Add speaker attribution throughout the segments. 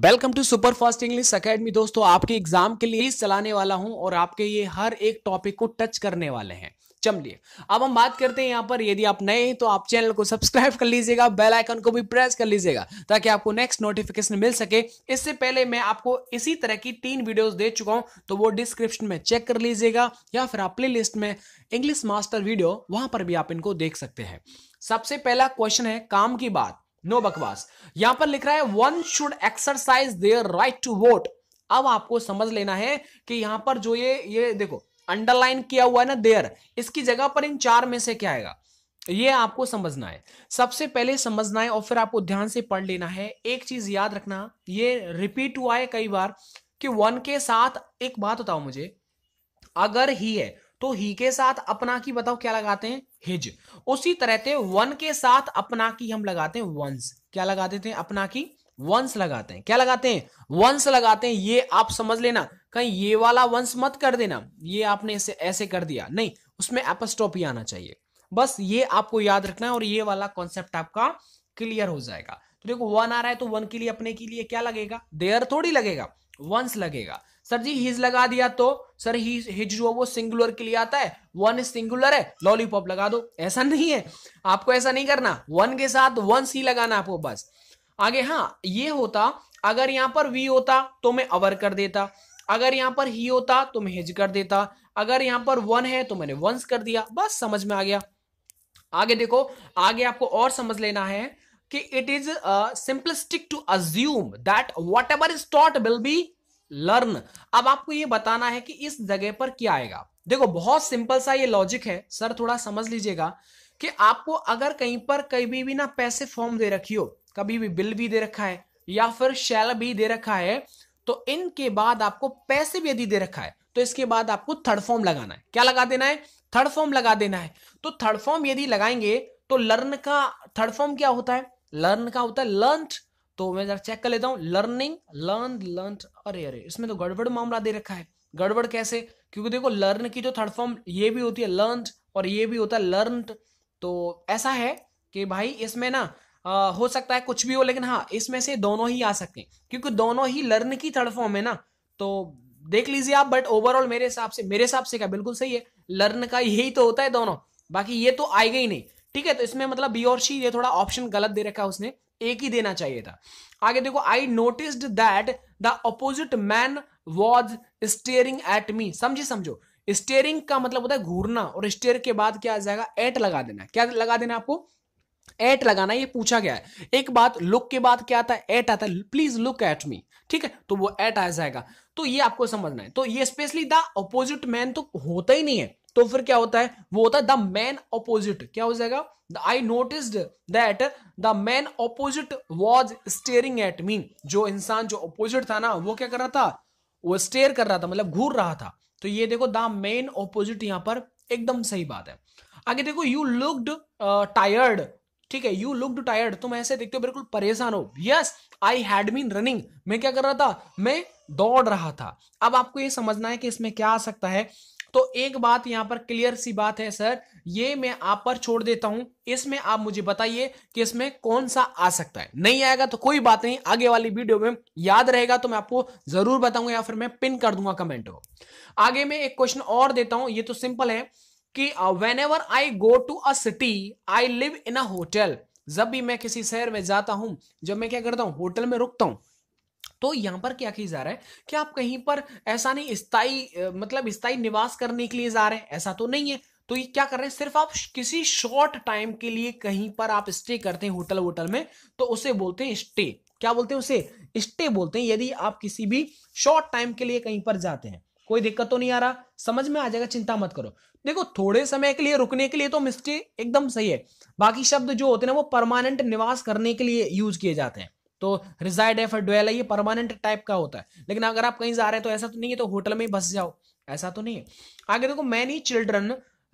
Speaker 1: welcome to super fast English academy दोस्तों आपके exam के लिए ही चलाने वाला हूं और आपके ये हर एक टॉपिक को टच करने वाले हैं चलिए अब हम बात करते हैं यहाँ पर यदि आप नए हैं तो आप चैनल को सब्सक्राइब कर लीजिएगा बेल आइकन को भी प्रेस कर लीजिएगा ताकि आपको नेक्स्ट नोटिफिकेशन मिल सके इससे पहले मैं आपको इसी तरह की तीन वीडियोस दे चुका हूं तो वो डिस्क्रिप्शन में चेक कर लीजिएगा या फिर आप प्ले में इंग्लिश मास्टर वीडियो वहां पर भी आप इनको देख सकते हैं सबसे पहला क्वेश्चन है काम की बात नो बकवास यहां पर लिख रहा है one should exercise their right to vote अब आपको समझ लेना है कि यहां पर जो ये ये देखो अंडरलाइन किया हुआ है ना देयर इसकी जगह पर इन चार में से क्या आएगा ये आपको समझना है सबसे पहले समझना है और फिर आपको ध्यान से पढ़ लेना है एक चीज याद रखना ये रिपीट हुआ है कई बार कि वन के साथ एक बात बताओ मुझे अगर ही है तो ही के साथ अपना की बताओ क्या लगाते हैं हिज उसी तरह से वन के साथ अपना की हम लगाते हैं वंस क्या लगा देते हैं अपना की वंस लगाते हैं क्या लगाते हैं वंस लगाते हैं ये आप समझ लेना कहीं ये वाला वंस मत कर देना ये आपने इसे ऐसे कर दिया नहीं उसमें एपस्टोपी आना चाहिए बस ये आपको याद रखना है और ये वाला कॉन्सेप्ट आपका क्लियर हो जाएगा तो देखो वन आ रहा है तो वन के लिए अपने के लिए क्या लगेगा देयर थोड़ी लगेगा वंस लगेगा सर जी हिज लगा दिया तो सर ही हिज जो वो सिंगुलर के लिए आता है वन सिंगुलर है लॉलीपॉप लगा दो ऐसा नहीं है आपको ऐसा नहीं करना वन के साथ वन सी लगाना आपको बस आगे हाँ ये होता अगर यहां पर वी होता तो मैं अवर कर देता अगर यहां पर ही होता तो मैं हिज कर देता अगर यहां पर वन है तो मैंने वंस कर दिया बस समझ में आ गया आगे देखो आगे आपको और समझ लेना है कि it is simplistic to assume that whatever is taught will be learnt अब आपको ये बताना है कि इस जगह पर क्या आएगा देखो बहुत सिंपल सा ये लॉजिक है सर थोड़ा समझ लीजिएगा कि आपको अगर कहीं पर कभी भी ना पैसे फॉर्म दे रखी हो कभी भी बिल भी दे रखा है या फिर शैल भी दे रखा है तो इनके बाद आपको पैसे भी यदि दे रखा है तो इसके बाद आपको थर्ड फॉर्म लगाना है क्या लगा देना है थर्ड फॉर्म लगा देना है तो थर्ड फॉर्म यदि लगाएंगे तो लर्न का थर्ड फॉर्म क्या होता है लर्न का होता है लर्न तो मैं जरा चेक कर लेता हूँ लर्निंग लर्न लर्न अरे अरे इसमें तो गड़बड़ मामला दे रखा है गड़बड़ कैसे क्योंकि देखो लर्न की जो थर्ड फॉर्म ये भी होती है लर्न और ये भी होता है लर्न तो ऐसा है कि भाई इसमें ना आ, हो सकता है कुछ भी हो लेकिन हाँ इसमें से दोनों ही आ सकते हैं क्योंकि दोनों ही लर्न की थर्ड फॉर्म है ना तो देख लीजिए आप बट ओवरऑल मेरे हिसाब से मेरे हिसाब से क्या बिल्कुल सही है लर्न का यही तो होता है दोनों बाकी ये तो आएगा ही नहीं ठीक है तो इसमें मतलब बी और शी ये थोड़ा ऑप्शन गलत दे रखा है उसने एक ही देना चाहिए था आगे देखो I notice that the opposite man was staring at me समझे समझो स्टेयरिंग का मतलब होता है घूरना और स्टेयर के बाद क्या आ जाएगा एट लगा देना क्या लगा देना आपको एट लगाना ये पूछा गया है एक बात लुक के बाद क्या आता है एट आता है प्लीज लुक एट मी ठीक है तो वो एट आ जाएगा तो ये आपको समझना है तो ये स्पेशली द अपोजिट मैन तो होता ही नहीं है तो फिर क्या होता है वो होता है द मैन ऑपोजिट क्या हो जाएगा I notice that the man opposite was staring at me जो इंसान जो ऑपोजिट था ना वो क्या कर रहा था वो स्टेयर कर रहा था मतलब घूर रहा था तो ये देखो द मेन ऑपोजिट यहां पर एकदम सही बात है आगे देखो यू लुकड टायर्ड ठीक है यू लुकड टायर्ड तुम ऐसे देखते हो बिल्कुल परेशान हो yes I had been running मैं क्या कर रहा था मैं दौड़ रहा था अब आपको ये समझना है कि इसमें क्या आ सकता है तो एक बात यहां पर क्लियर सी बात है सर ये मैं आप पर छोड़ देता हूं इसमें आप मुझे बताइए कि इसमें कौन सा आ सकता है नहीं आएगा तो कोई बात नहीं आगे वाली वीडियो में याद रहेगा तो मैं आपको जरूर बताऊंगा या फिर मैं पिन कर दूंगा कमेंट को आगे मैं एक क्वेश्चन और देता हूं ये तो सिंपल है कि whenever I go to a city I live in a hotel जब भी मैं किसी शहर में जाता हूं जब मैं क्या करता हूं होटल में रुकता हूं तो यहां पर क्या किया जा रहा है कि आप कहीं पर ऐसा नहीं स्थाई मतलब स्थाई निवास करने के लिए जा रहे हैं ऐसा तो नहीं है तो ये क्या कर रहे हैं सिर्फ आप किसी शॉर्ट टाइम के लिए कहीं पर आप स्टे करते हैं होटल वोटल में तो उसे बोलते हैं स्टे क्या बोलते हैं उसे स्टे बोलते हैं यदि आप किसी भी शॉर्ट टाइम के लिए कहीं पर जाते हैं कोई दिक्कत तो नहीं आ रहा समझ में आ जाएगा चिंता मत करो देखो थोड़े समय के लिए रुकने के लिए तो मिस्टे एकदम सही है बाकी शब्द जो होते हैं ना वो परमानेंट निवास करने के लिए यूज किए जाते हैं तो रिजाइड है फिर डुएल है ये परमानेंट टाइप का होता है लेकिन अगर आप कहीं जा रहे हैं तो ऐसा तो नहीं है तो होटल में ही बस जाओ ऐसा तो नहीं है आगे देखो many children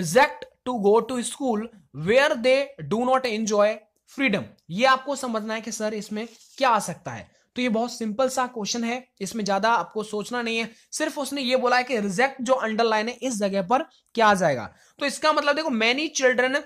Speaker 1: reject to go to school where they do not enjoy freedom ये आपको समझना है कि सर इसमें क्या आ सकता है तो ये बहुत सिंपल सा क्वेश्चन है इसमें ज्यादा आपको सोचना नहीं है सिर्फ उसने ये बोला है कि रिजेक्ट जो अंडरलाइन है इस जगह पर क्या आ जाएगा तो इसका मतलब देखो मैनी चिल्ड्रन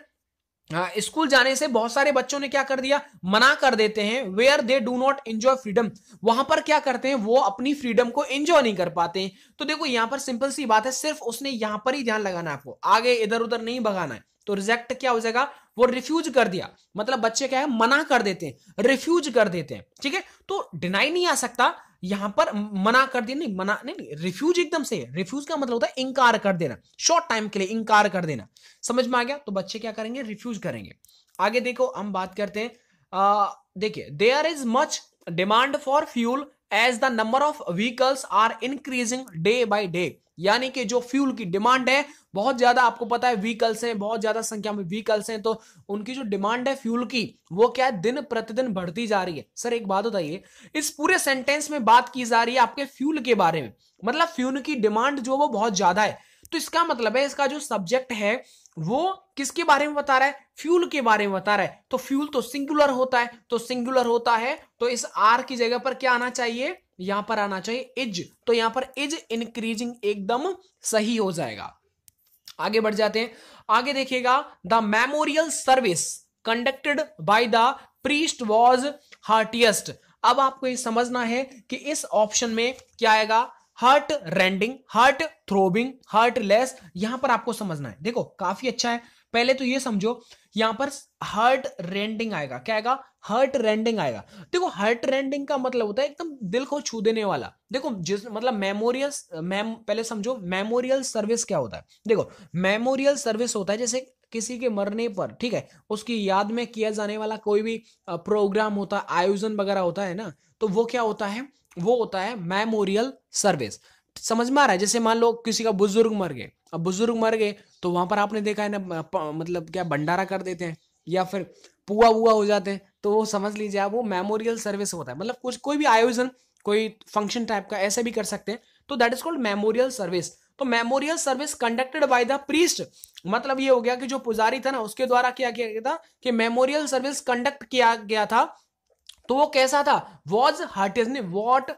Speaker 1: हाँ, स्कूल जाने से बहुत सारे बच्चों ने क्या कर दिया मना कर देते हैं where they do not enjoy freedom वहां पर क्या करते हैं वो अपनी फ्रीडम को एंजॉय नहीं कर पाते हैं तो देखो यहां पर सिंपल सी बात है सिर्फ उसने यहां पर ही ध्यान लगाना है आपको आगे इधर उधर नहीं भगाना है तो रिजेक्ट क्या हो जाएगा वो रिफ्यूज कर दिया मतलब बच्चे क्या है मना कर देते हैं रिफ्यूज कर देते हैं ठीक है तो डिनाई नहीं आ सकता यहां पर मना कर दिया नहीं मना नहीं, नहीं रिफ्यूज एकदम से रिफ्यूज का मतलब होता है इंकार कर देना शॉर्ट टाइम के लिए इंकार कर देना समझ में आ गया तो बच्चे क्या करेंगे रिफ्यूज करेंगे आगे देखो हम बात करते हैं देखिए there is much demand for fuel as the number of vehicles are increasing day by day यानी कि जो फ्यूल की डिमांड है बहुत ज्यादा आपको पता है व्हीकल्स हैं बहुत ज्यादा संख्या में व्हीकल्स हैं तो उनकी जो डिमांड है फ्यूल की वो क्या है दिन प्रतिदिन बढ़ती जा रही है सर एक बात बताइए इस पूरे सेंटेंस में बात की जा रही है आपके फ्यूल के बारे में मतलब फ्यूल की डिमांड जो वो बहुत ज्यादा है तो इसका मतलब है इसका जो सब्जेक्ट है वो किसके बारे में बता रहा है फ्यूल के बारे में बता रहा है तो फ्यूल तो सिंगुलर होता है तो सिंगुलर होता है तो इस आर की जगह पर क्या आना चाहिए यहां पर आना चाहिए इज तो यहां पर इज इंक्रीजिंग एकदम सही हो जाएगा आगे बढ़ जाते हैं आगे देखिएगा the memorial service conducted by the priest was heartiest अब आपको ये समझना है कि इस ऑप्शन में क्या आएगा heart rending heart throbbing heartless यहां पर आपको समझना है देखो काफी अच्छा है पहले तो ये समझो यहां पर हार्ट रेंडिंग आएगा क्या आएगा हार्ट रेंडिंग आएगा देखो हार्ट रेंडिंग का मतलब होता है एकदम दिल को छू देने वाला देखो जिस मतलब मेमोरियल मैम पहले समझो मेमोरियल सर्विस क्या होता है देखो मेमोरियल सर्विस होता है जैसे किसी के मरने पर ठीक है उसकी याद में किया जाने वाला कोई भी प्रोग्राम होता है आयोजन वगैरह होता है ना तो वो क्या होता है वो होता है मेमोरियल सर्विस समझ में आ रहा है जैसे मान लो किसी का बुजुर्ग मर गए अब बुजुर्ग मर गए तो वहां पर आपने देखा है ना मतलब क्या भंडारा कर देते हैं या फिर पुआ वुआ हो जाते हैं तो वो समझ लीजिए आप वो मेमोरियल सर्विस होता है मतलब कुछ कोई भी आयोजन कोई फंक्शन टाइप का ऐसे भी कर सकते हैं तो that is called memorial service तो memorial service conducted by the priest मतलब ये हो गया कि जो पुजारी था ना उसके द्वारा क्या किया गया था कि मेमोरियल सर्विस कंडक्ट किया गया था तो वो कैसा था वॉज हर्ट ने वॉट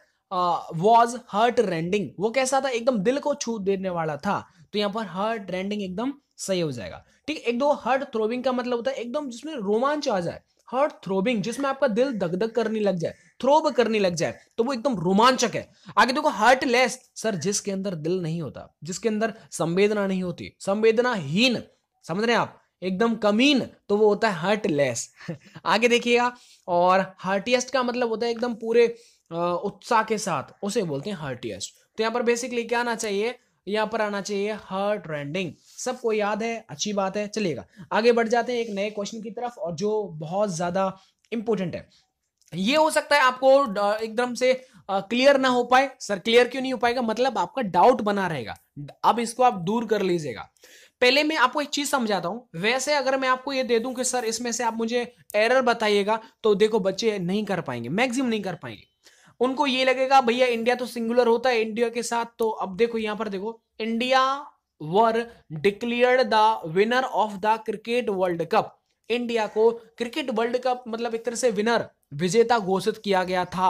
Speaker 1: वॉज हर्ट रेंडिंग वो कैसा था एकदम दिल को छू देने वाला था तो यहाँ पर हर्ट रेंडिंग एकदम सही हो जाएगा ठीक एक दो हर्ट थ्रोबिंग का मतलब होता है एकदम जिसमें रोमांच आ जाए हर्ट थ्रोबिंग जिसमें आपका दिल दग करने लग जाए थ्रोब करने लग जाए तो वो एकदम रोमांचक है आगे देखो हर्ट लेस सर जिसके अंदर दिल नहीं होता जिसके अंदर संवेदना नहीं होती संवेदनाहीन समझ रहे हैं आप एकदम कमीन तो वो होता है हर्टलेस आगे देखिएगा और हर्टियस्ट का मतलब होता है एकदम पूरे उत्साह के साथ उसे बोलते हैं हर्टियस्ट तो यहाँ पर बेसिकली क्या आना चाहिए यहाँ पर आना चाहिए हर्ट रेंडिंग सबको याद है अच्छी बात है चलिएगा आगे बढ़ जाते हैं एक नए क्वेश्चन की तरफ और जो बहुत ज़्यादा इंपॉर्टेंट है ये हो सकता है आपको एकदम से क्लियर ना हो पाए सर क्लियर क्यों नहीं हो पाएगा मतलब आपका डाउट बना रहेगा अब इसको आप दूर कर लीजिएगा पहले मैं आपको एक चीज समझाता हूँ वैसे अगर मैं आपको ये दे दूं कि सर इसमें से आप मुझे एरर बताइएगा तो देखो बच्चे नहीं कर पाएंगे मैक्सिमम नहीं कर पाएंगे उनको ये लगेगा भैया इंडिया तो सिंगुलर होता है इंडिया के साथ तो अब देखो यहां पर देखो India were declared the winner of the cricket world cup India को क्रिकेट वर्ल्ड कप मतलब एक तरह से विनर विजेता घोषित किया गया था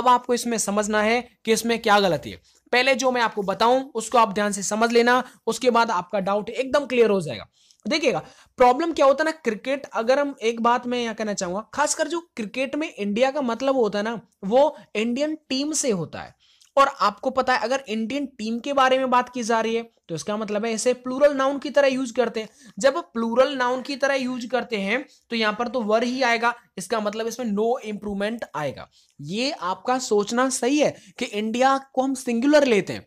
Speaker 1: अब आपको इसमें समझना है कि इसमें क्या गलती है पहले जो मैं आपको बताऊं उसको आप ध्यान से समझ लेना उसके बाद आपका डाउट एकदम क्लियर हो जाएगा देखिएगा प्रॉब्लम क्या होता है ना क्रिकेट अगर हम एक बात मैं यहाँ कहना चाहूंगा खासकर जो क्रिकेट में इंडिया का मतलब होता है ना वो इंडियन टीम से होता है और आपको पता है अगर इंडियन टीम के बारे में बात की जा रही है तो इसका मतलब है इसे प्लूरल नाउन की तरह यूज करते हैं जब प्लूरल नाउन की तरह यूज करते हैं तो यहां पर तो वर ही आएगा इसका मतलब इसमें नो इंप्रूवमेंट आएगा ये आपका सोचना सही है कि इंडिया को हम सिंगुलर लेते हैं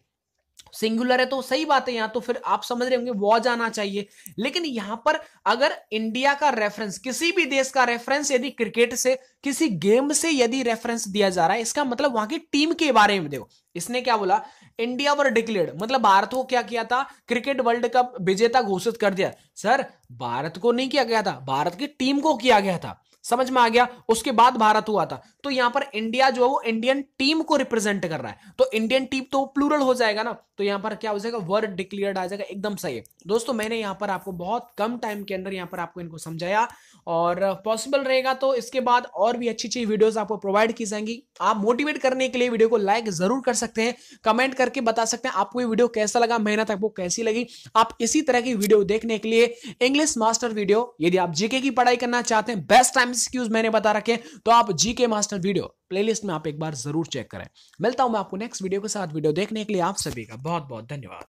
Speaker 1: सिंगुलर है तो सही बात है यहाँ तो फिर आप समझ रहे होंगे वॉज आना चाहिए लेकिन यहां पर अगर इंडिया का रेफरेंस किसी भी देश का रेफरेंस यदि क्रिकेट से किसी गेम से यदि रेफरेंस दिया जा रहा है इसका मतलब वहां की टीम के बारे में देखो इसने क्या बोला इंडिया वर डिक्लेयर मतलब भारत को क्या किया था क्रिकेट वर्ल्ड कप विजेता घोषित कर दिया सर भारत को नहीं किया गया था भारत की टीम को किया गया था समझ में आ गया उसके बाद भारत हुआ था तो यहां पर इंडिया जो है वो इंडियन टीम को रिप्रेजेंट कर रहा है तो इंडियन टीम तो प्लूरल हो जाएगा ना तो यहां पर क्या हो जाएगा वर्ड डिक्लेयर्ड आ जाएगा एकदम सही है दोस्तों मैंने यहां पर आपको बहुत कम टाइम के अंदर यहां पर आपको इनको समझाया और पॉसिबल रहेगा तो इसके बाद और भी अच्छी अच्छी वीडियोज आपको प्रोवाइड की जाएंगी आप मोटिवेट करने के लिए वीडियो को लाइक जरूर कर सकते हैं कमेंट करके बता सकते हैं आपको ये वीडियो कैसा लगा मेहनत आपको कैसी लगी आप इसी तरह की वीडियो देखने के लिए इंग्लिश मास्टर वीडियो यदि आप जीके की पढ़ाई करना चाहते हैं बेस्ट टाइम एमसीक्यूज मैंने बता रखे तो आप जीके मास्टर वीडियो प्लेलिस्ट में आप एक बार जरूर चेक करें मिलता हूं मैं आपको नेक्स्ट वीडियो के साथ वीडियो देखने के लिए आप सभी का बहुत बहुत धन्यवाद